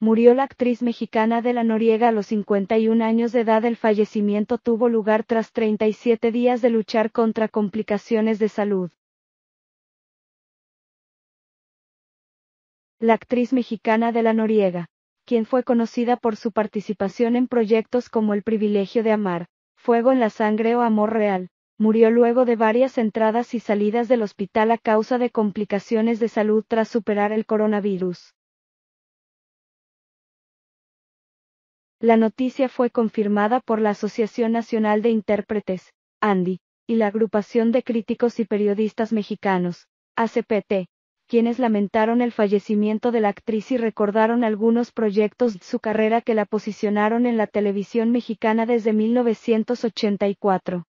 Murió la actriz mexicana de la Noriega a los 51 años de edad. El fallecimiento tuvo lugar tras 37 días de luchar contra complicaciones de salud. La actriz mexicana de la Noriega, quien fue conocida por su participación en proyectos como El privilegio de amar, Fuego en la sangre o Amor real, murió luego de varias entradas y salidas del hospital a causa de complicaciones de salud tras superar el coronavirus. La noticia fue confirmada por la Asociación Nacional de Intérpretes, ANDI, y la Agrupación de Críticos y Periodistas Mexicanos, ACPT, quienes lamentaron el fallecimiento de la actriz y recordaron algunos proyectos de su carrera que la posicionaron en la televisión mexicana desde 1984.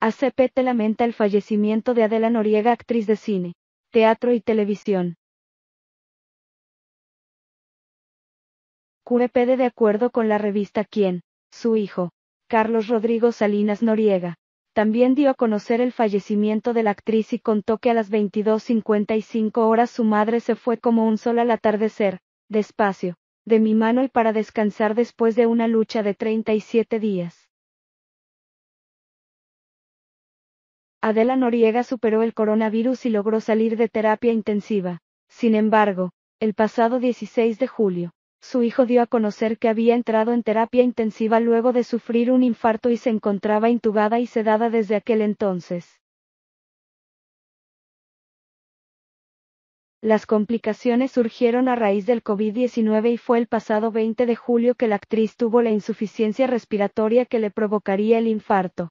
ACPT lamenta el fallecimiento de Adela Noriega, actriz de cine, teatro y televisión. E pede de acuerdo con la revista Quién, su hijo, Carlos Rodrigo Salinas Noriega, también dio a conocer el fallecimiento de la actriz y contó que a las 22.55 horas su madre se fue como un sol al atardecer, despacio, de mi mano y para descansar después de una lucha de 37 días. Adela Noriega superó el coronavirus y logró salir de terapia intensiva. Sin embargo, el pasado 16 de julio, su hijo dio a conocer que había entrado en terapia intensiva luego de sufrir un infarto y se encontraba intubada y sedada desde aquel entonces. Las complicaciones surgieron a raíz del COVID-19 y fue el pasado 20 de julio que la actriz tuvo la insuficiencia respiratoria que le provocaría el infarto.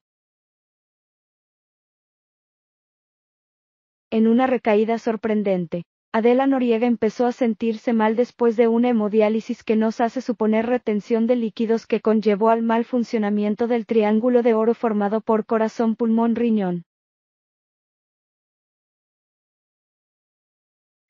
En una recaída sorprendente. Adela Noriega empezó a sentirse mal después de una hemodiálisis que nos hace suponer retención de líquidos que conllevó al mal funcionamiento del triángulo de oro formado por corazón, pulmón, riñón.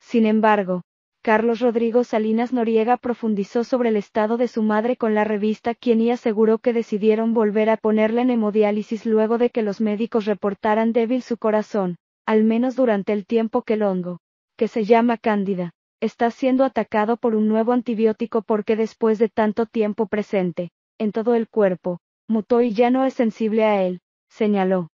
Sin embargo, Carlos Rodrigo Salinas Noriega profundizó sobre el estado de su madre con la revista Quien y aseguró que decidieron volver a ponerla en hemodiálisis luego de que los médicos reportaran débil su corazón, al menos durante el tiempo que longo que se llama Cándida, está siendo atacado por un nuevo antibiótico porque después de tanto tiempo presente, en todo el cuerpo, mutó y ya no es sensible a él, señaló.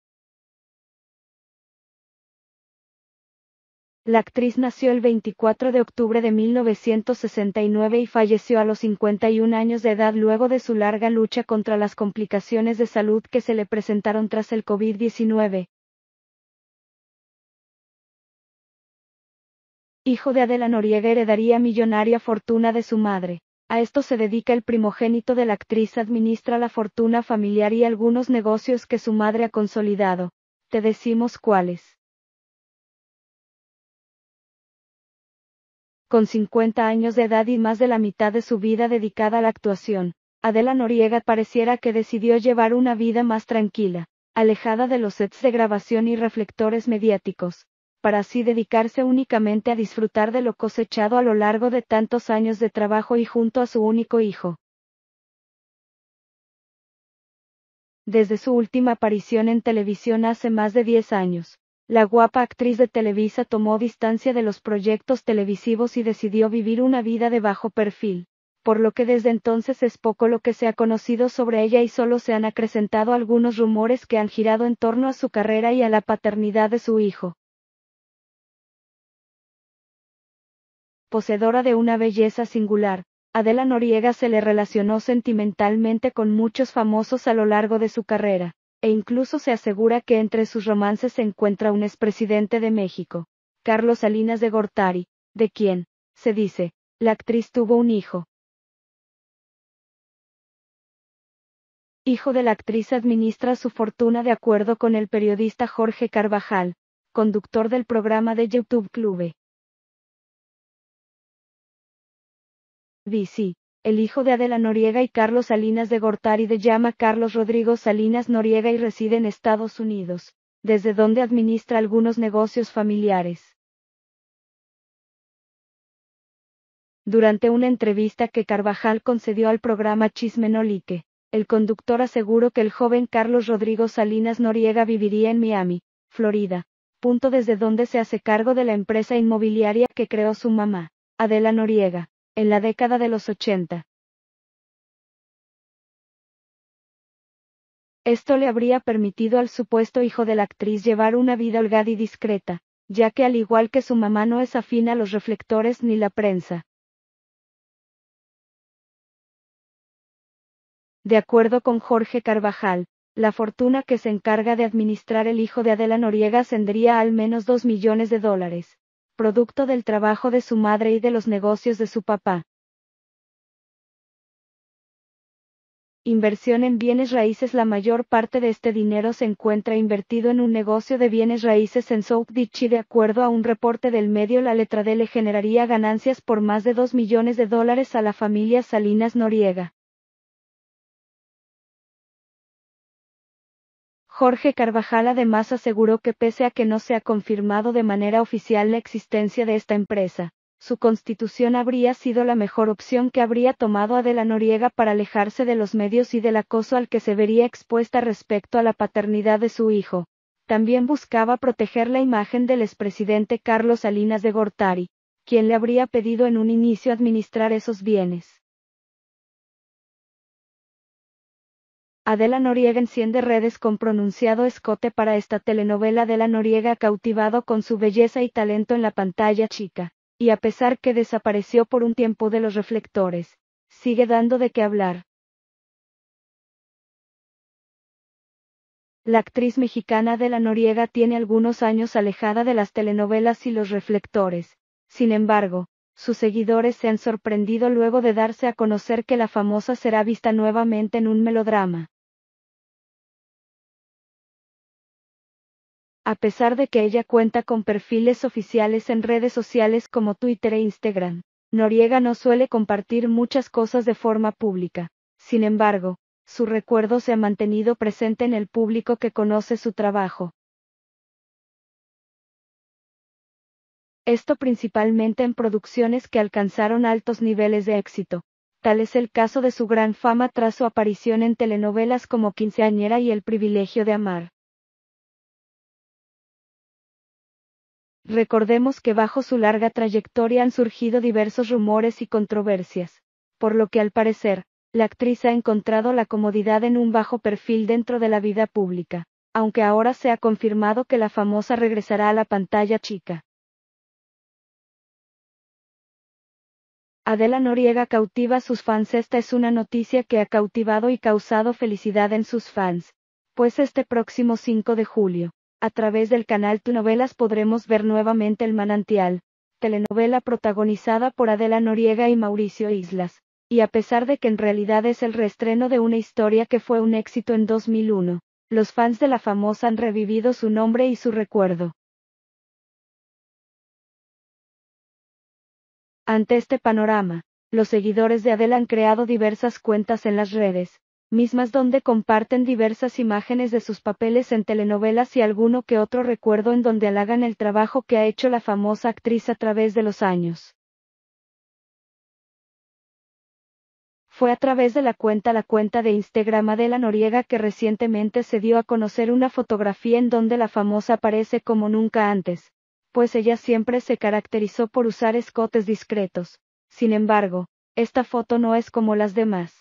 La actriz nació el 24 de octubre de 1969 y falleció a los 51 años de edad luego de su larga lucha contra las complicaciones de salud que se le presentaron tras el COVID-19, hijo de Adela Noriega, heredaría millonaria fortuna de su madre. A esto se dedica el primogénito de la actriz, administra la fortuna familiar y algunos negocios que su madre ha consolidado. Te decimos cuáles. Con 50 años de edad y más de la mitad de su vida dedicada a la actuación, Adela Noriega pareciera que decidió llevar una vida más tranquila, alejada de los sets de grabación y reflectores mediáticos, para así dedicarse únicamente a disfrutar de lo cosechado a lo largo de tantos años de trabajo y junto a su único hijo. Desde su última aparición en televisión hace más de 10 años, la guapa actriz de Televisa tomó distancia de los proyectos televisivos y decidió vivir una vida de bajo perfil, por lo que desde entonces es poco lo que se ha conocido sobre ella y solo se han acrecentado algunos rumores que han girado en torno a su carrera y a la paternidad de su hijo. poseedora de una belleza singular, Adela Noriega se le relacionó sentimentalmente con muchos famosos a lo largo de su carrera, e incluso se asegura que entre sus romances se encuentra un expresidente de México, Carlos Salinas de Gortari, de quien, se dice, la actriz tuvo un hijo. Hijo de la actriz administra su fortuna de acuerdo con el periodista Jorge Carvajal, conductor del programa de YouTube Clube. BC. El hijo de Adela Noriega y Carlos Salinas de Gortari de llama Carlos Rodrigo Salinas Noriega y reside en Estados Unidos, desde donde administra algunos negocios familiares. Durante una entrevista que Carvajal concedió al programa Chisme Nolique, el conductor aseguró que el joven Carlos Rodrigo Salinas Noriega viviría en Miami, Florida, punto desde donde se hace cargo de la empresa inmobiliaria que creó su mamá, Adela Noriega en la década de los 80. Esto le habría permitido al supuesto hijo de la actriz llevar una vida holgada y discreta, ya que al igual que su mamá no es afín a los reflectores ni la prensa. De acuerdo con Jorge Carvajal, la fortuna que se encarga de administrar el hijo de Adela Noriega ascendería al menos 2 millones de dólares producto del trabajo de su madre y de los negocios de su papá. Inversión en bienes raíces La mayor parte de este dinero se encuentra invertido en un negocio de bienes raíces en South Beach y de acuerdo a un reporte del medio la letra D le generaría ganancias por más de 2 millones de dólares a la familia Salinas Noriega. Jorge Carvajal además aseguró que pese a que no se ha confirmado de manera oficial la existencia de esta empresa, su constitución habría sido la mejor opción que habría tomado Adela Noriega para alejarse de los medios y del acoso al que se vería expuesta respecto a la paternidad de su hijo. También buscaba proteger la imagen del expresidente Carlos Salinas de Gortari, quien le habría pedido en un inicio administrar esos bienes. Adela Noriega enciende redes con pronunciado escote para esta telenovela de la Noriega cautivado con su belleza y talento en la pantalla chica, y a pesar que desapareció por un tiempo de los reflectores, sigue dando de qué hablar. La actriz mexicana Adela Noriega tiene algunos años alejada de las telenovelas y los reflectores, sin embargo, sus seguidores se han sorprendido luego de darse a conocer que la famosa será vista nuevamente en un melodrama. A pesar de que ella cuenta con perfiles oficiales en redes sociales como Twitter e Instagram, Noriega no suele compartir muchas cosas de forma pública. Sin embargo, su recuerdo se ha mantenido presente en el público que conoce su trabajo. esto principalmente en producciones que alcanzaron altos niveles de éxito. Tal es el caso de su gran fama tras su aparición en telenovelas como Quinceañera y El privilegio de amar. Recordemos que bajo su larga trayectoria han surgido diversos rumores y controversias, por lo que al parecer, la actriz ha encontrado la comodidad en un bajo perfil dentro de la vida pública, aunque ahora se ha confirmado que la famosa regresará a la pantalla chica. Adela Noriega cautiva a sus fans. Esta es una noticia que ha cautivado y causado felicidad en sus fans, pues este próximo 5 de julio, a través del canal Tu Novelas podremos ver nuevamente El Manantial, telenovela protagonizada por Adela Noriega y Mauricio Islas, y a pesar de que en realidad es el reestreno de una historia que fue un éxito en 2001, los fans de la famosa han revivido su nombre y su recuerdo. Ante este panorama, los seguidores de Adela han creado diversas cuentas en las redes, mismas donde comparten diversas imágenes de sus papeles en telenovelas y alguno que otro recuerdo en donde halagan el trabajo que ha hecho la famosa actriz a través de los años. Fue a través de la cuenta la cuenta de Instagram Adela Noriega que recientemente se dio a conocer una fotografía en donde la famosa aparece como nunca antes, pues ella siempre se caracterizó por usar escotes discretos. Sin embargo, esta foto no es como las demás.